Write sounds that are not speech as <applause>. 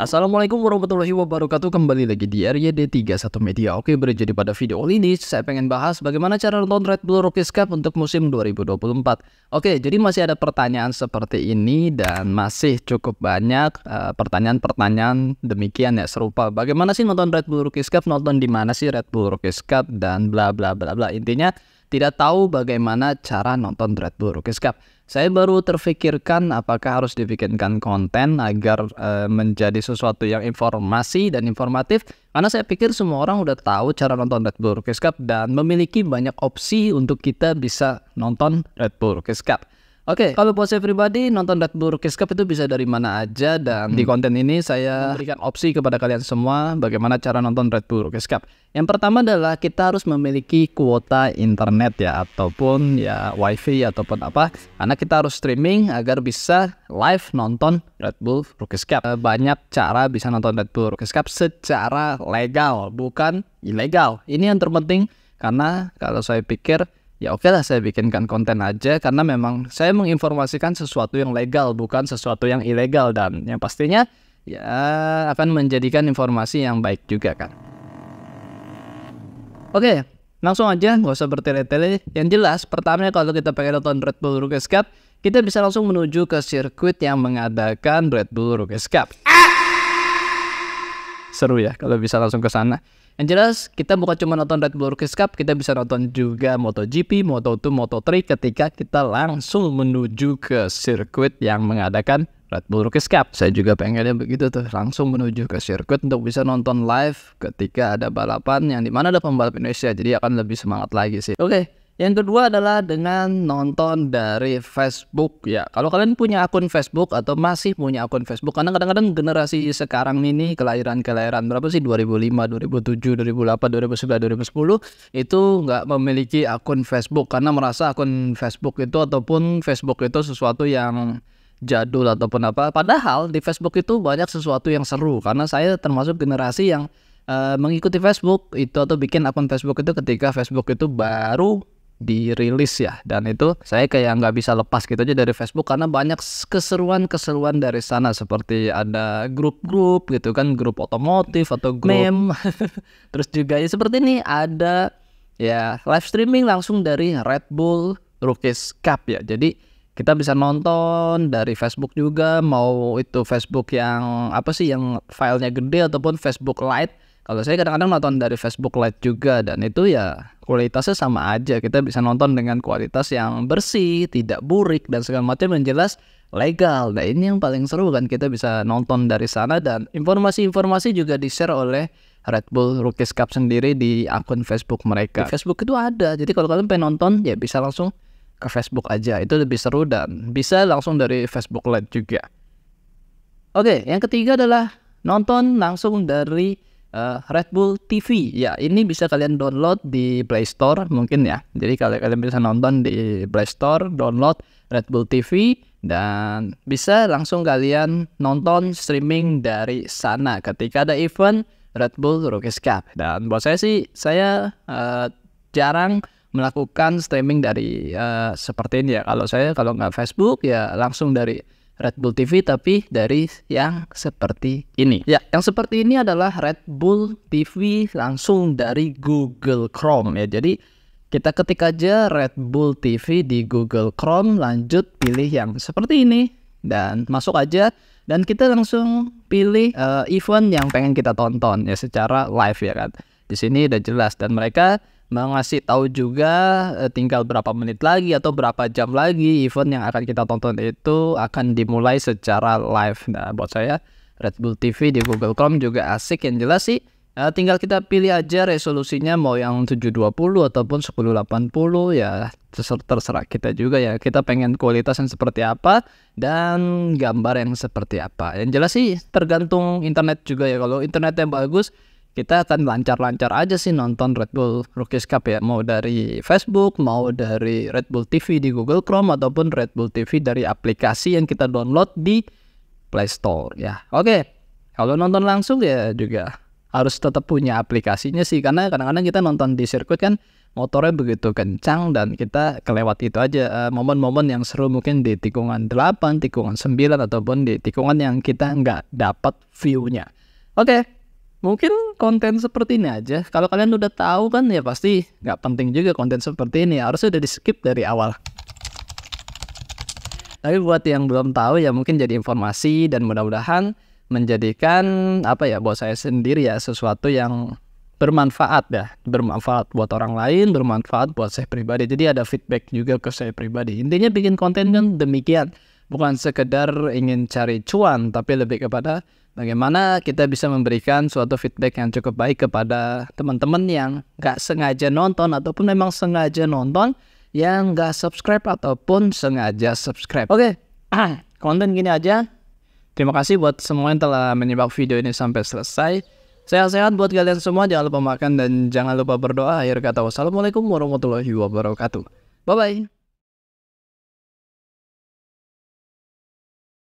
Assalamualaikum warahmatullahi wabarakatuh Kembali lagi di RYD31 Media Oke berjadi pada video kali ini saya pengen bahas bagaimana cara nonton Red Bull Rookies Cup untuk musim 2024 Oke jadi masih ada pertanyaan seperti ini dan masih cukup banyak eh, pertanyaan-pertanyaan uh, demikian ya serupa Bagaimana sih nonton Red Bull Rookies Cup nonton di mana sih Red Bull Rookies Cup dan bla bla bla bla intinya tidak tahu bagaimana cara nonton Red Bull Rookies Cup saya baru terfikirkan apakah harus dibikinkan konten agar e, menjadi sesuatu yang informasi dan informatif karena saya pikir semua orang udah tahu cara nonton Red Bull Rookies Cup dan memiliki banyak opsi untuk kita bisa nonton Red Bull Rookies Cup. Oke, okay, kalau buat saya pribadi nonton Rookies Cup itu bisa dari mana aja dan hmm. di konten ini saya berikan opsi kepada kalian semua bagaimana cara nonton Red Bull Cup. Yang pertama adalah kita harus memiliki kuota internet ya ataupun ya wifi ataupun apa karena kita harus streaming agar bisa live nonton Red Bull Rookies Cup. Eh, banyak cara bisa nonton Red Bull Rookies Cup secara legal, bukan ilegal. Ini yang terpenting karena kalau saya pikir ya oke okay lah saya bikinkan konten aja karena memang saya menginformasikan sesuatu yang legal bukan sesuatu yang ilegal dan yang pastinya ya akan menjadikan informasi yang baik juga kan. Oke, okay, langsung aja nggak usah bertele-tele. Yang jelas pertamanya kalau kita pengen nonton Red Bull Rookies Cup, kita bisa langsung menuju ke sirkuit yang mengadakan Red Bull Rookies Cup. Ah! seru ya kalau bisa langsung ke sana. Yang jelas kita bukan cuma nonton Red Bull Rookies Cup, kita bisa nonton juga MotoGP, Moto2, Moto3 ketika kita langsung menuju ke sirkuit yang mengadakan Red Bull Rookies Cup. Saya juga pengennya begitu tuh, langsung menuju ke sirkuit untuk bisa nonton live ketika ada balapan yang dimana ada pembalap Indonesia. Jadi akan lebih semangat lagi sih. Oke, okay. Yang kedua adalah dengan nonton dari Facebook ya. Kalau kalian punya akun Facebook atau masih punya akun Facebook karena kadang-kadang generasi sekarang ini kelahiran-kelahiran berapa sih 2005, 2007, 2008, 2009, 2010 itu nggak memiliki akun Facebook karena merasa akun Facebook itu ataupun Facebook itu sesuatu yang jadul ataupun apa. Padahal di Facebook itu banyak sesuatu yang seru karena saya termasuk generasi yang Uh, mengikuti Facebook itu atau bikin akun Facebook itu ketika Facebook itu baru dirilis ya dan itu saya kayak nggak bisa lepas gitu aja dari Facebook karena banyak keseruan-keseruan dari sana seperti ada grup-grup gitu kan grup otomotif atau grup meme <laughs> terus juga ya seperti ini ada ya live streaming langsung dari Red Bull Rookies Cup ya jadi kita bisa nonton dari Facebook juga mau itu Facebook yang apa sih yang filenya gede ataupun Facebook Lite kalau saya kadang-kadang nonton dari Facebook Live juga dan itu ya kualitasnya sama aja. Kita bisa nonton dengan kualitas yang bersih, tidak burik dan segala macam yang jelas legal. Nah ini yang paling seru kan kita bisa nonton dari sana dan informasi-informasi juga di-share oleh Red Bull Rookies Cup sendiri di akun Facebook mereka. Di Facebook itu ada. Jadi kalau kalian pengen nonton ya bisa langsung ke Facebook aja. Itu lebih seru dan bisa langsung dari Facebook Live juga. Oke, yang ketiga adalah nonton langsung dari uh, Red Bull TV. Ya, ini bisa kalian download di Play Store mungkin ya. Jadi kalian kalian bisa nonton di Play Store, download Red Bull TV dan bisa langsung kalian nonton streaming dari sana ketika ada event Red Bull Rookies Cup. Dan buat saya sih saya uh, jarang melakukan streaming dari uh, seperti ini ya. Kalau saya kalau nggak Facebook ya langsung dari Red Bull TV tapi dari yang seperti ini. Ya, yang seperti ini adalah Red Bull TV langsung dari Google Chrome ya. Jadi kita ketik aja Red Bull TV di Google Chrome, lanjut pilih yang seperti ini dan masuk aja dan kita langsung pilih uh, event yang pengen kita tonton ya secara live ya kan. Di sini udah jelas dan mereka mengasih tahu juga eh, tinggal berapa menit lagi atau berapa jam lagi event yang akan kita tonton itu akan dimulai secara live. Nah, buat saya Red Bull TV di Google Chrome juga asik yang jelas sih. Nah, tinggal kita pilih aja resolusinya mau yang 720 ataupun 1080 ya terserah kita juga ya. Kita pengen kualitas yang seperti apa dan gambar yang seperti apa. Yang jelas sih tergantung internet juga ya. Kalau internet yang bagus kita akan lancar-lancar aja sih nonton Red Bull Rookies Cup ya mau dari Facebook mau dari Red Bull TV di Google Chrome ataupun Red Bull TV dari aplikasi yang kita download di Play Store ya oke kalau nonton langsung ya juga harus tetap punya aplikasinya sih karena kadang-kadang kita nonton di sirkuit kan motornya begitu kencang dan kita kelewat itu aja eh, momen-momen yang seru mungkin di tikungan 8, tikungan 9 ataupun di tikungan yang kita nggak dapat view-nya. Oke, okay mungkin konten seperti ini aja. Kalau kalian udah tahu kan ya pasti nggak penting juga konten seperti ini. Harusnya udah di skip dari awal. Tapi buat yang belum tahu ya mungkin jadi informasi dan mudah-mudahan menjadikan apa ya buat saya sendiri ya sesuatu yang bermanfaat ya bermanfaat buat orang lain bermanfaat buat saya pribadi jadi ada feedback juga ke saya pribadi intinya bikin konten kan demikian bukan sekedar ingin cari cuan tapi lebih kepada Bagaimana kita bisa memberikan suatu feedback yang cukup baik kepada teman-teman yang gak sengaja nonton ataupun memang sengaja nonton yang gak subscribe ataupun sengaja subscribe. Oke, okay. <clears throat> konten gini aja. Terima kasih buat semua yang telah menyimak video ini sampai selesai. Sehat-sehat buat kalian semua, jangan lupa makan dan jangan lupa berdoa. Akhir kata wassalamualaikum warahmatullahi wabarakatuh. Bye-bye.